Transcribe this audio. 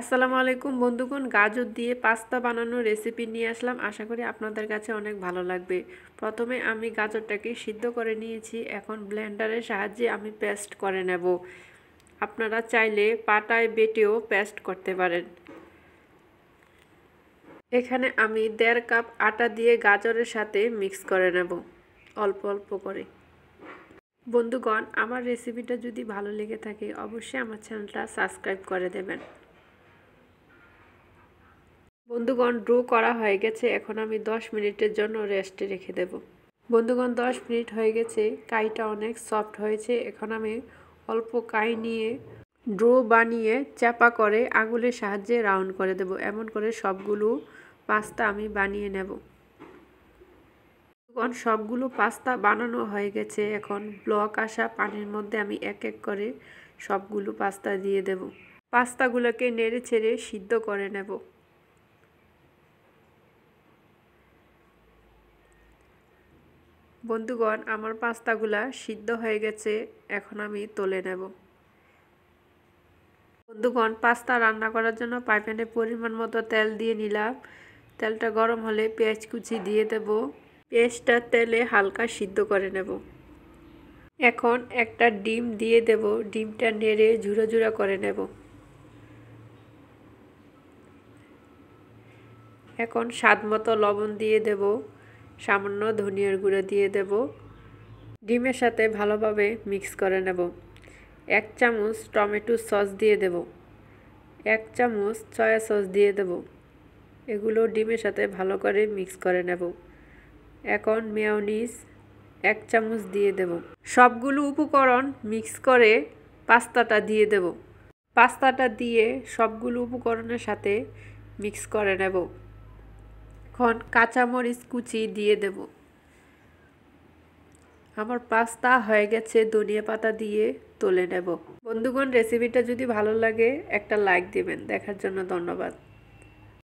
আসসালামু আলাইকুম বন্ধুগণ গাজর দিয়ে পাস্তা বানানোর রেসিপি নিয়ে আসলাম আশা করি আপনাদের কাছে অনেক ভালো লাগবে প্রথমে আমি গাজরটাকে সিদ্ধ করে নিয়েছি এখন ব্লেন্ডারের সাহায্যে আমি পেস্ট করে নেব আপনারা চাইলে পাটায় বেটেও পেস্ট করতে পারেন এখানে আমি দেড় কাপ আটা দিয়ে গাজরের সাথে মিক্স করে নেব অল্প অল্প করে বন্ধুগণ আমার রেসিপিটা যদি ভালো লেগে থাকে অবশ্যই আমার চ্যানেলটা সাবস্ক্রাইব করে দেবেন বন্ধুগণ ড্রু করা হয়ে গেছে এখন আমি 10 মিনিটের জন্য রেস্টে রেখে দেব বন্ধুগণ 10 মিনিট হয়ে গেছে কাইটা অনেক সফট হয়েছে এখন আমি অল্প কাই নিয়ে ড্রো বানিয়ে চাপা করে আঙুলের সাহায্যে রাউন্ড করে দেব এমন করে সবগুলো পাস্তা আমি বানিয়ে নেব বন্ধুগণ সবগুলো পাস্তা বানানো হয়ে গেছে এখন ব্লক আসা পানির মধ্যে আমি এক এক করে সবগুলো পাস্তা দিয়ে দেব পাস্তাগুলোকে নেড়ে ছেড়ে সিদ্ধ করে নেব বন্ধুগণ আমার পাস্তাগুলা সিদ্ধ হয়ে গেছে এখন আমি তুলে নেব বন্ধুগণ পাস্তা রান্না করার জন্য পাইপ্যানে পরিমাণ মতো তেল দিয়ে নিলাম তেলটা গরম হলে পেঁয়াজ কুচি দিয়ে দেব পেঁয়াজটা তেলে হালকা সিদ্ধ করে নেব এখন একটা ডিম দিয়ে দেব ডিমটা নেড়ে ঝুড়ো ঝুড়ো করে নেব এখন স্বাদ মতো লবণ দিয়ে দেব সামান্য ধনিয়ার গুঁড়ো দিয়ে দেব ডিমের সাথে ভালোভাবে মিক্স করে নেব এক চামচ টমেটো সস দিয়ে দেব এক চামচ সয়া সস দিয়ে দেব এগুলো ডিমের সাথে ভালো করে মিক্স করে নেব এখন মেয়নিস এক চামচ দিয়ে দেব সবগুলো উপকরণ মিক্স করে পাস্তাটা দিয়ে দেব পাস্তাটা দিয়ে সবগুলো উপকরণের সাথে মিক্স করে নেব এখন কাঁচামরিচ কুচি দিয়ে দেব আমার পাস্তা হয়ে গেছে ধনিয়া পাতা দিয়ে তুলে নেব বন্ধুগণ রেসিপিটা যদি ভালো লাগে একটা লাইক দিবেন দেখার জন্য ধন্যবাদ